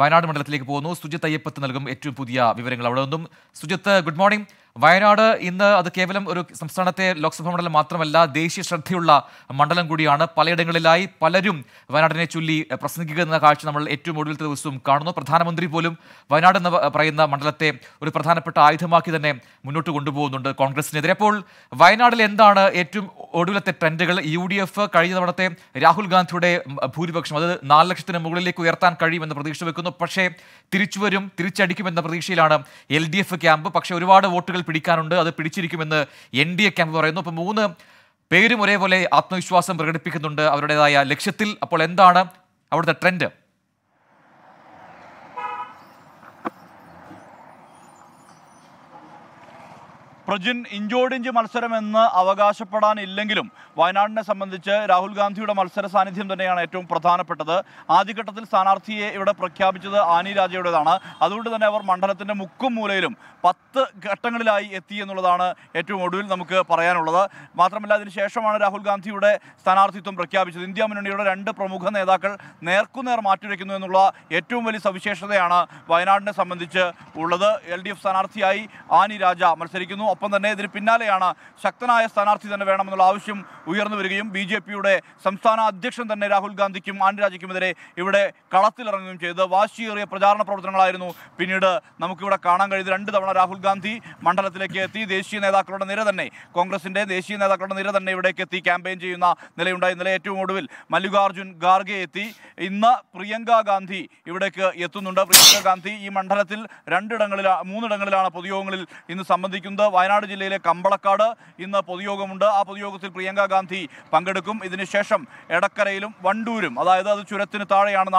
വയനാട് മണ്ഡലത്തിലേക്ക് പോകുന്നു സുജിത് അയ്യപ്പത്ത് നൽകും ഏറ്റവും പുതിയ വിവരങ്ങൾ അവിടെ നിന്നും സുജിത്ത് ഗുഡ് മോർണിംഗ് വയനാട് ഇന്ന് അത് കേവലം ഒരു സംസ്ഥാനത്തെ ലോക്സഭാ മണ്ഡലം മാത്രമല്ല ദേശീയ ശ്രദ്ധയുള്ള മണ്ഡലം കൂടിയാണ് പലയിടങ്ങളിലായി പലരും വയനാടിനെ ചൊല്ലി പ്രസംഗിക്കുക എന്ന കാഴ്ച നമ്മൾ ഏറ്റവും ഒടുവിൽ ദിവസവും കാണുന്നു പ്രധാനമന്ത്രി പോലും വയനാട് എന്ന് പറയുന്ന മണ്ഡലത്തെ ഒരു പ്രധാനപ്പെട്ട ആയുധമാക്കി തന്നെ മുന്നോട്ട് കൊണ്ടുപോകുന്നുണ്ട് കോൺഗ്രസിനെതിരെ അപ്പോൾ വയനാട്ടിൽ എന്താണ് ഏറ്റവും ഒടുവിലത്തെ ട്രെൻഡുകൾ യു ഡി എഫ് കഴിഞ്ഞ തവണത്തെ രാഹുൽ ഗാന്ധിയുടെ ഭൂരിപക്ഷം അത് നാല് ലക്ഷത്തിന് മുകളിലേക്ക് ഉയർത്താൻ കഴിയുമെന്ന് പ്രതീക്ഷ വെക്കുന്നു പക്ഷേ തിരിച്ചുവരും തിരിച്ചടിക്കുമെന്ന പ്രതീക്ഷയിലാണ് എൽ ഡി എഫ് ക്യാമ്പ് പക്ഷേ ഒരുപാട് വോട്ടുകൾ പിടിക്കാനുണ്ട് അത് പിടിച്ചിരിക്കുമെന്ന് എൻ ഡി എ ക്യാമ്പ് പറയുന്നു അപ്പോൾ മൂന്ന് പേരും ഒരേപോലെ ആത്മവിശ്വാസം പ്രകടിപ്പിക്കുന്നുണ്ട് അവരുടേതായ ലക്ഷ്യത്തിൽ അപ്പോൾ എന്താണ് അവിടുത്തെ ട്രെൻഡ് പ്രജിൻ ഇഞ്ചോടിഞ്ച് മത്സരമെന്ന് അവകാശപ്പെടാനില്ലെങ്കിലും വയനാടിനെ സംബന്ധിച്ച് രാഹുൽ ഗാന്ധിയുടെ മത്സര സാന്നിധ്യം തന്നെയാണ് ഏറ്റവും പ്രധാനപ്പെട്ടത് ആദ്യഘട്ടത്തിൽ സ്ഥാനാർത്ഥിയെ ഇവിടെ പ്രഖ്യാപിച്ചത് ആനി രാജയുടേതാണ് അതുകൊണ്ട് തന്നെ അവർ മണ്ഡലത്തിന്റെ മുക്കും മൂലയിലും പത്ത് പത്ത് ഘട്ടങ്ങളിലായി എത്തി എന്നുള്ളതാണ് ഏറ്റവും ഒടുവിൽ നമുക്ക് പറയാനുള്ളത് മാത്രമല്ല അതിനുശേഷമാണ് രാഹുൽ ഗാന്ധിയുടെ സ്ഥാനാർത്ഥിത്വം പ്രഖ്യാപിച്ചത് ഇന്ത്യ മുന്നണിയുടെ രണ്ട് പ്രമുഖ നേതാക്കൾ നേർക്കുനേർ മാറ്റിവെക്കുന്നു എന്നുള്ള ഏറ്റവും വലിയ സവിശേഷതയാണ് വയനാടിനെ സംബന്ധിച്ച് ഉള്ളത് എൽ ഡി എഫ് സ്ഥാനാർത്ഥിയായി ആനി രാജ മത്സരിക്കുന്നു ഒപ്പം തന്നെ ഇതിന് പിന്നാലെയാണ് ശക്തനായ സ്ഥാനാർത്ഥി തന്നെ വേണമെന്നുള്ള ആവശ്യം ഉയർന്നു വരികയും ബി ജെ പിയുടെ സംസ്ഥാന അധ്യക്ഷൻ തന്നെ രാഹുൽ ഗാന്ധിക്കും ആനി രാജയ്ക്കുമെതിരെ ഇവിടെ കളത്തിലിറങ്ങുകയും ചെയ്ത് വാശിയേറിയ പ്രചാരണ പ്രവർത്തനങ്ങളായിരുന്നു പിന്നീട് നമുക്കിവിടെ കാണാൻ കഴിയുന്നത് രണ്ട് തവണ രാഹുൽ ഗാന്ധി മണ്ഡലത്തിലേക്ക് എത്തി ദേശീയ നേതാക്കളുടെ നിര തന്നെ കോൺഗ്രസിൻ്റെ ദേശീയ നേതാക്കളുടെ നിര തന്നെ ഇവിടേക്ക് എത്തി ക്യാമ്പയിൻ ചെയ്യുന്ന നിലയുണ്ടായി ഇന്നലെ ഏറ്റവും ഒടുവിൽ മല്ലികാർജുൻ ഖാർഗെ എത്തി ഇന്ന് പ്രിയങ്ക ഗാന്ധി ഇവിടേക്ക് എത്തുന്നുണ്ട് പ്രിയങ്ക ഗാന്ധി ഈ മണ്ഡലത്തിൽ രണ്ടിടങ്ങളിൽ മൂന്നിടങ്ങളിലാണ് പൊതുയോഗങ്ങളിൽ ഇന്ന് സംബന്ധിക്കുന്നത് വയനാട് ജില്ലയിലെ കമ്പളക്കാട് ഇന്ന് പൊതുയോഗമുണ്ട് ആ പൊതുയോഗത്തിൽ പ്രിയങ്ക ഗാന്ധി പങ്കെടുക്കും ഇതിനുശേഷം എടക്കരയിലും വണ്ടൂരും അതായത് അത് ചുരത്തിന് താഴെയാണ്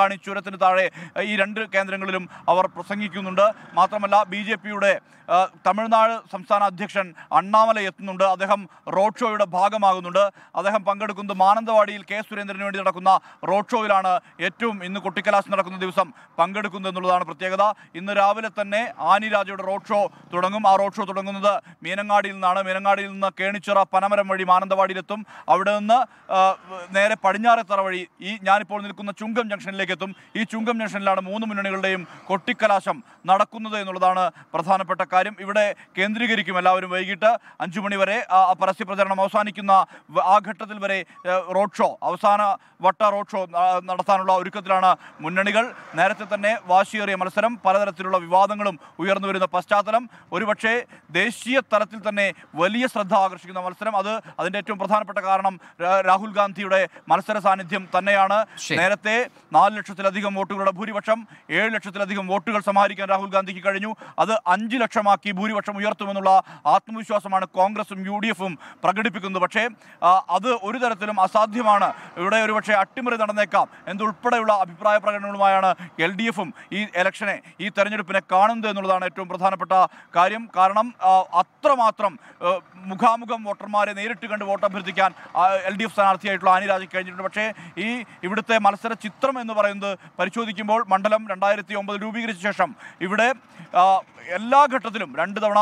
കാണി ചുരത്തിന് താഴെ ഈ രണ്ട് കേന്ദ്രങ്ങളിലും അവർ പ്രസംഗിക്കുന്നുണ്ട് മാത്രമല്ല ബി ജെ പിയുടെ നമ്മുടെ തമിഴ്നാട് സംസ്ഥാന അധ്യക്ഷൻ അണ്ണാമല എത്തുന്നുണ്ട് അദ്ദേഹം റോഡ് ഷോയുടെ ഭാഗമാകുന്നുണ്ട് അദ്ദേഹം പങ്കെടുക്കുന്നത് മാനന്തവാടിയിൽ കെ സുരേന്ദ്രന് വേണ്ടി നടക്കുന്ന റോഡ് ഷോയിലാണ് ഏറ്റവും ഇന്ന് കുട്ടിക്കലാസ് നടക്കുന്ന ദിവസം പങ്കെടുക്കുന്നത് എന്നുള്ളതാണ് പ്രത്യേകത ഇന്ന് രാവിലെ തന്നെ ആനി രാജയുടെ റോഡ് ഷോ തുടങ്ങും ആ റോഡ് ഷോ തുടങ്ങുന്നത് മീനങ്ങാടിയിൽ നിന്നാണ് മീനങ്ങാടിയിൽ നിന്ന് കേണിച്ചിറ പനമരം വഴി മാനന്തവാടിയിലെത്തും അവിടെ നിന്ന് നേരെ പടിഞ്ഞാറെത്തറ വഴി ഈ ഞാനിപ്പോൾ നിൽക്കുന്ന ചുങ്കം ജംഗ്ഷനിലേക്ക് എത്തും ഈ ചുങ്കം ജംഗ്ഷനിലാണ് മൂന്ന് മുന്നണികളുടെയും കൊട്ടിക്കലാശം നടക്കുന്നത് എന്നുള്ളതാണ് പ്രധാന പ്രധാനപ്പെട്ട കാര്യം ഇവിടെ കേന്ദ്രീകരിക്കും എല്ലാവരും വൈകിട്ട് അഞ്ചു മണി വരെ പരസ്യ പ്രചരണം അവസാനിക്കുന്ന ആ ഘട്ടത്തിൽ വരെ റോഡ് ഷോ അവസാന വട്ട റോഡ് ഷോ നടത്താനുള്ള ഒരുക്കത്തിലാണ് മുന്നണികൾ നേരത്തെ തന്നെ വാശിയേറിയ മത്സരം പലതരത്തിലുള്ള വിവാദങ്ങളും ഉയർന്നു വരുന്ന പശ്ചാത്തലം ഒരുപക്ഷെ ദേശീയ തലത്തിൽ തന്നെ വലിയ ശ്രദ്ധ ആകർഷിക്കുന്ന മത്സരം അത് അതിൻ്റെ ഏറ്റവും പ്രധാനപ്പെട്ട കാരണം രാഹുൽ ഗാന്ധിയുടെ മത്സര സാന്നിധ്യം തന്നെയാണ് നേരത്തെ നാല് ലക്ഷത്തിലധികം വോട്ടുകളുടെ ഭൂരിപക്ഷം ഏഴ് ലക്ഷത്തിലധികം വോട്ടുകൾ സമാഹരിക്കാൻ രാഹുൽ ഗാന്ധിക്ക് കഴിഞ്ഞു അത് അഞ്ച് അഞ്ച് ലക്ഷമാക്കി ഭൂരിപക്ഷം ഉയർത്തുമെന്നുള്ള ആത്മവിശ്വാസമാണ് കോൺഗ്രസും യു ഡി എഫും പ്രകടിപ്പിക്കുന്നത് പക്ഷേ അത് ഒരു തരത്തിലും അസാധ്യമാണ് ഇവിടെ ഒരു പക്ഷേ അട്ടിമറി നടന്നേക്കാം എന്നുൾപ്പെടെയുള്ള അഭിപ്രായ പ്രകടനങ്ങളുമായാണ് എൽ ഡി എഫും ഈ ഇലക്ഷനെ ഈ തെരഞ്ഞെടുപ്പിനെ കാണുന്നത് എന്നുള്ളതാണ് ഏറ്റവും പ്രധാനപ്പെട്ട കാര്യം കാരണം അത്രമാത്രം മുഖാമുഖം വോട്ടർമാരെ നേരിട്ട് കണ്ട് വോട്ട് അഭ്യർത്ഥിക്കാൻ എൽ ഡി എഫ് സ്ഥാനാർത്ഥിയായിട്ടുള്ള ആനിരാജയ്ക്ക് കഴിഞ്ഞിട്ടുണ്ട് പക്ഷേ ഈ ഇവിടുത്തെ മത്സര ചിത്രം എന്ന് പറയുന്നത് പരിശോധിക്കുമ്പോൾ മണ്ഡലം രണ്ടായിരത്തി ഒമ്പത് രൂപീകരിച്ച ശേഷം ഇവിടെ എല്ലാ എല്ലാ ഘട്ടത്തിലും രണ്ട് തവണ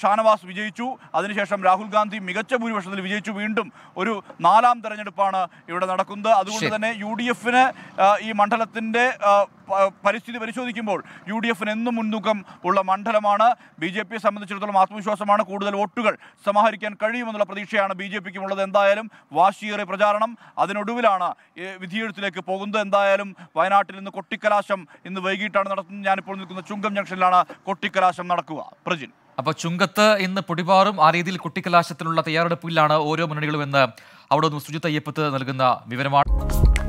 ഷാനവാസ് വിജയിച്ചു അതിനുശേഷം രാഹുൽ ഗാന്ധി മികച്ച ഭൂരിപക്ഷത്തിൽ വിജയിച്ചു വീണ്ടും ഒരു നാലാം തെരഞ്ഞെടുപ്പാണ് ഇവിടെ നടക്കുന്നത് അതുകൊണ്ട് തന്നെ യു ഡി എഫിന് ഈ മണ്ഡലത്തിൻ്റെ പരിസ്ഥിതി പരിശോധിക്കുമ്പോൾ യു ഡി എഫിന് എന്നും മുൻതൂക്കം ഉള്ള മണ്ഡലമാണ് ബി ജെ പിയെ സംബന്ധിച്ചിടത്തോളം ആത്മവിശ്വാസമാണ് കൂടുതൽ വോട്ടുകൾ സമാഹരിക്കാൻ കഴിയുമെന്നുള്ള പ്രതീക്ഷയാണ് ബി ജെ പിക്കുമുള്ളത് എന്തായാലും വാശിയേറിയ പ്രചാരണം അതിനൊടുവിലാണ് വിധിയെഴുത്തിലേക്ക് പോകുന്നത് എന്തായാലും വയനാട്ടിൽ നിന്ന് കൊട്ടിക്കലാശം ഇന്ന് വൈകിട്ടാണ് നടത്തുന്നത് ഞാനിപ്പോൾ നിൽക്കുന്ന ചുങ്കം ജംഗ്ഷനിലാണ് കൊട്ടിക്കലാശം നടക്കുക പ്രജിൻ അപ്പോൾ ചുങ്കത്ത് ഇന്ന് പൊടിപാറും ആ രീതിയിൽ കുട്ടിക്കലാശത്തിനുള്ള തയ്യാറെടുപ്പിലാണ് ഓരോ മുന്നണികളും എന്ന് അവിടെ നിന്ന് സുജിത് അയ്യപ്പത്ത് നൽകുന്ന വിവരമാണ്